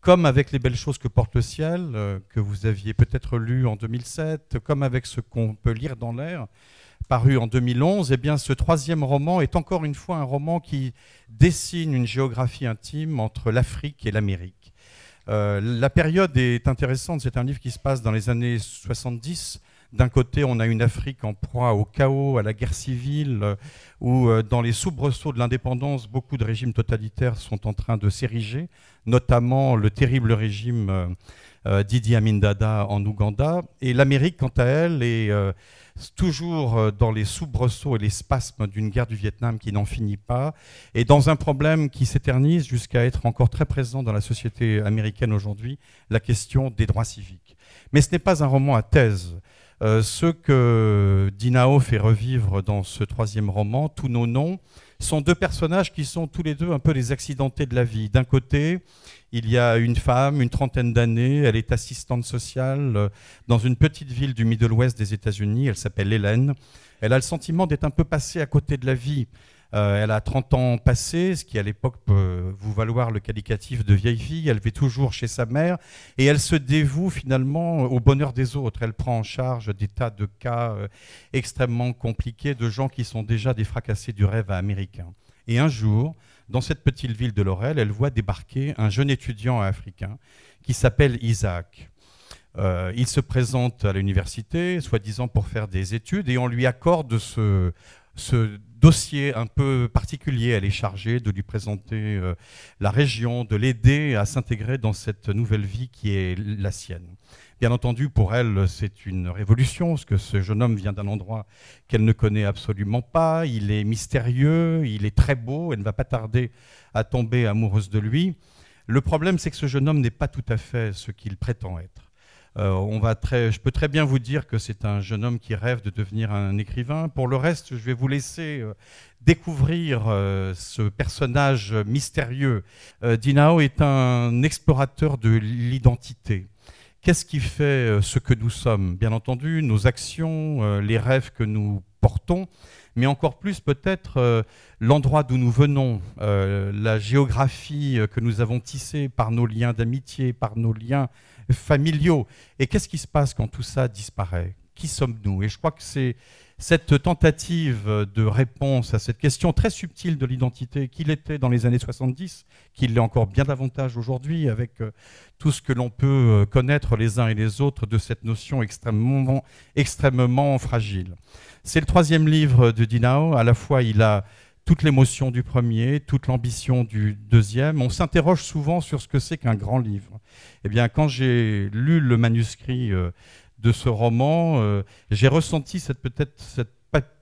comme avec les belles choses que porte le ciel, euh, que vous aviez peut-être lu en 2007, comme avec ce qu'on peut lire dans l'air, paru en 2011, eh bien ce troisième roman est encore une fois un roman qui dessine une géographie intime entre l'Afrique et l'Amérique. Euh, la période est intéressante, c'est un livre qui se passe dans les années 70, d'un côté, on a une Afrique en proie au chaos, à la guerre civile, euh, où euh, dans les soubresauts de l'indépendance, beaucoup de régimes totalitaires sont en train de s'ériger, notamment le terrible régime euh, euh, Didi Amin Dada en Ouganda. Et l'Amérique, quant à elle, est euh, toujours euh, dans les soubresauts et les spasmes d'une guerre du Vietnam qui n'en finit pas, et dans un problème qui s'éternise jusqu'à être encore très présent dans la société américaine aujourd'hui, la question des droits civiques. Mais ce n'est pas un roman à thèse. ce que Dinao fait revivre dans ce troisième roman, Tous nos noms, sont deux personnages qui sont tous les deux un peu les accidentés de la vie. D'un côté, il y a une femme, une trentaine d'années, elle est assistante sociale euh, dans une petite ville du Middle ouest des États-Unis, elle s'appelle Hélène. Elle a le sentiment d'être un peu passée à côté de la vie. Euh, elle a 30 ans passés, ce qui à l'époque peut vous valoir le qualificatif de vieille fille. Elle vit toujours chez sa mère et elle se dévoue finalement au bonheur des autres. Elle prend en charge des tas de cas euh, extrêmement compliqués de gens qui sont déjà des fracassés du rêve américain. Et un jour, dans cette petite ville de Laurel, elle voit débarquer un jeune étudiant africain qui s'appelle Isaac. Euh, il se présente à l'université, soi-disant pour faire des études, et on lui accorde ce, ce dossier un peu particulier. Elle est chargée de lui présenter euh, la région, de l'aider à s'intégrer dans cette nouvelle vie qui est la sienne. Bien entendu, pour elle, c'est une révolution, parce que ce jeune homme vient d'un endroit qu'elle ne connaît absolument pas. Il est mystérieux, il est très beau, elle ne va pas tarder à tomber amoureuse de lui. Le problème, c'est que ce jeune homme n'est pas tout à fait ce qu'il prétend être. Euh, on va très, je peux très bien vous dire que c'est un jeune homme qui rêve de devenir un écrivain. Pour le reste, je vais vous laisser euh, découvrir euh, ce personnage mystérieux. Dinao est un explorateur de l'identité. Qu'est-ce qui fait euh, ce que nous sommes Bien entendu, nos actions, euh, les rêves que nous portons, mais encore plus peut-être euh, l'endroit d'où nous venons, la géographie que nous avons tissée par nos liens d'amitié, par nos liens familiaux. Et qu'est-ce qui se passe quand tout ça disparaît Qui sommes-nous Et je crois que c'est cette tentative de réponse à cette question très subtile de l'identité qu'il était dans les années 70, qu'il l'est encore bien davantage aujourd'hui avec euh, tout ce que l'on peut euh, connaître les uns et les autres de cette notion extrêmement, extrêmement fragile. C'est le troisième livre de Dinao. À la fois, il a toute l'émotion du premier, toute l'ambition du deuxième. On s'interroge souvent sur ce que c'est qu'un grand livre. Eh bien, quand j'ai lu le manuscrit euh, de ce roman, euh, j'ai ressenti cette peut-être cette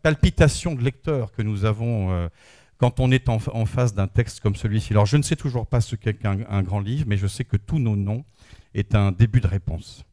palpitation de lecteur que nous avons euh, quand on est en, face d'un texte comme celui-ci. Alors, je ne sais toujours pas ce qu'est un grand livre, mais je sais que Tous nos noms est un début de réponse.